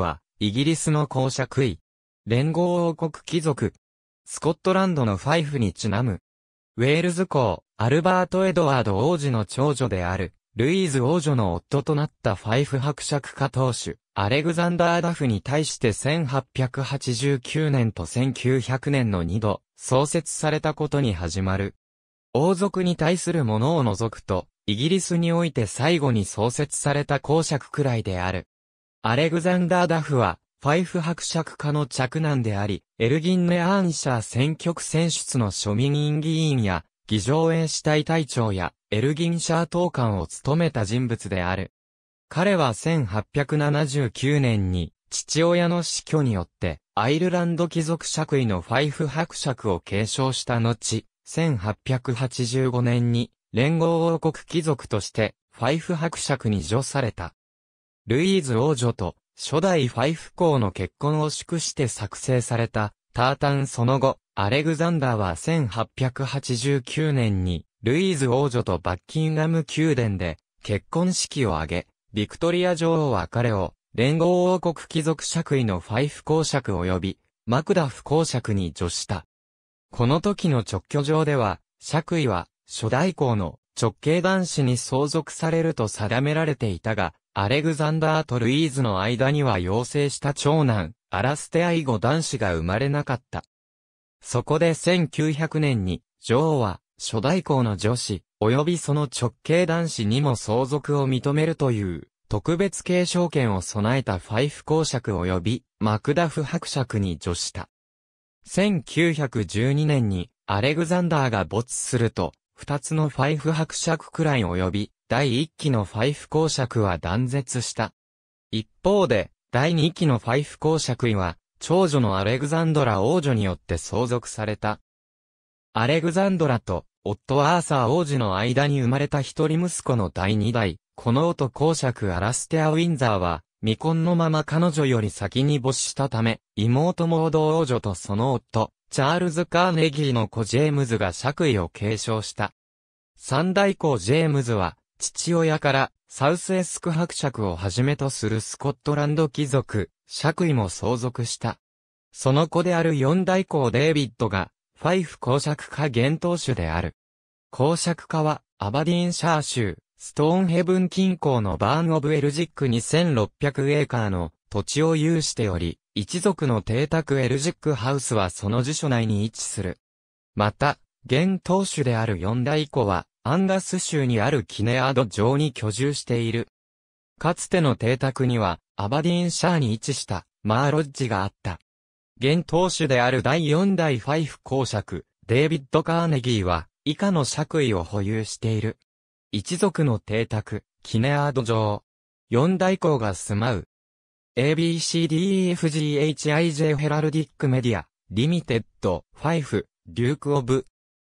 は、イギリスの公爵位。連合王国貴族。スコットランドのファイフにちなむ。ウェールズ公、アルバート・エドワード王子の長女である、ルイーズ王女の夫となったファイフ伯爵家当主、アレグザンダー・ダフに対して1889年と1900年の2度、創設されたことに始まる。王族に対するものを除くと、イギリスにおいて最後に創設された公爵くらいである。アレグザンダー・ダフは、ファイフ伯爵家の嫡男であり、エルギンネ・アーンシャー選挙区選出の庶民院議員や、議場演死体隊長や、エルギンシャー党官を務めた人物である。彼は1879年に、父親の死去によって、アイルランド貴族爵位のファイフ伯爵を継承した後、1885年に、連合王国貴族として、ファイフ伯爵に除された。ルイーズ王女と初代ファイフ公の結婚を祝して作成されたタータンその後、アレグザンダーは1889年にルイーズ王女とバッキンガム宮殿で結婚式を挙げ、ビクトリア女王は彼を連合王国貴族爵位のファイフ公爵及びマクダフ公爵に助した。この時の直居上では、爵位は初代公の直系男子に相続されると定められていたが、アレグザンダーとルイーズの間には養成した長男、アラステアイゴ男子が生まれなかった。そこで1900年に、女王は、初代皇の女子、及びその直系男子にも相続を認めるという、特別継承権を備えたファイフ公爵及び、マクダフ伯爵に助した。1912年に、アレグザンダーが没すると、二つのファイフ伯爵くらい及び、第一期のファイフ公爵は断絶した。一方で、第二期のファイフ公爵位は、長女のアレグザンドラ王女によって相続された。アレグザンドラと、夫アーサー王子の間に生まれた一人息子の第二代、この夫公爵アラステア・ウィンザーは、未婚のまま彼女より先に没したため、妹モード王女とその夫、チャールズ・カーネギーの子ジェームズが爵位を継承した。三代公ジェームズは、父親からサウスエスク伯爵をはじめとするスコットランド貴族、爵位も相続した。その子である四代公デイビッドが、ファイフ公爵家元当主である。公爵家は、アバディンシャー州、ストーンヘブン近郊のバーン・オブ・エルジック2600エーカーの土地を有しており、一族の邸宅エルジックハウスはその辞書内に位置する。また、元当主である四代子は、アンダス州にあるキネアード城に居住している。かつての邸宅には、アバディンシャーに位置した、マーロッジがあった。現当主である第4代ファイフ公爵、デイビッド・カーネギーは、以下の爵位を保有している。一族の邸宅、キネアード城。四大公が住まう。ABCDEFGHIJ ヘラルディックメディア、リミテッド、ファイフ、デューク・オブ、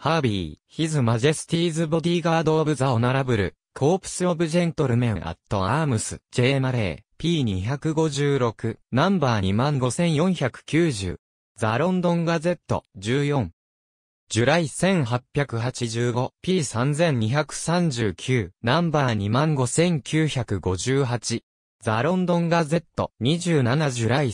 ハービー、ヒズ・マジェスティーズ・ボディガード・オブ・ザ・オナラブル、コープス・オブ・ジェントルメン・アット・アームス、J・ マレー、P256、ナンバー25,490、ザ・ロンドン・ガゼット、14、ジュライ1885、P3239、ナンバー25,958、ザ・ロンドン・ガゼット、27ジュライ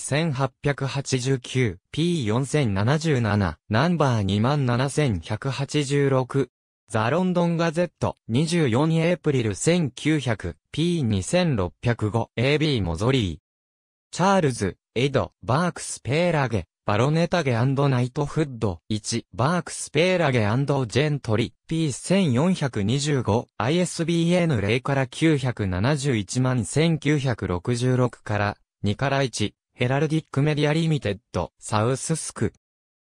1889P4077、ナンバー27186。ザ・ロンドン・ガゼット、24エイプリル 1900P2605AB モゾリー。チャールズ、エド、バークス・ペーラゲ、バロネタゲナイトフッド1バークスペーラゲジェントリ P1425 ISBN 0から971 1966から2から1ヘラルディックメディアリミテッドサウススク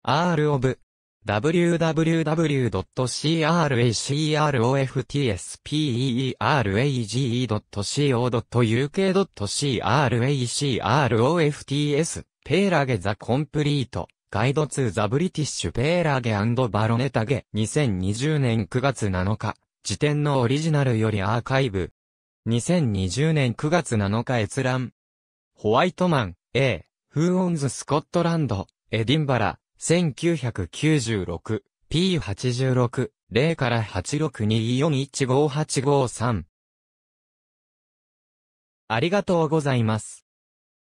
R of www.cracroftspeerage.co.cracrofts u k ペーラゲザコンプリート、ガイドツーザブリティッシュペーラゲバロネタゲ、2020年9月7日、辞典のオリジナルよりアーカイブ。2020年9月7日閲覧。ホワイトマン、A、フーオンズ・スコットランド、エディンバラ、1996、P86、0から8624158553。ありがとうございます。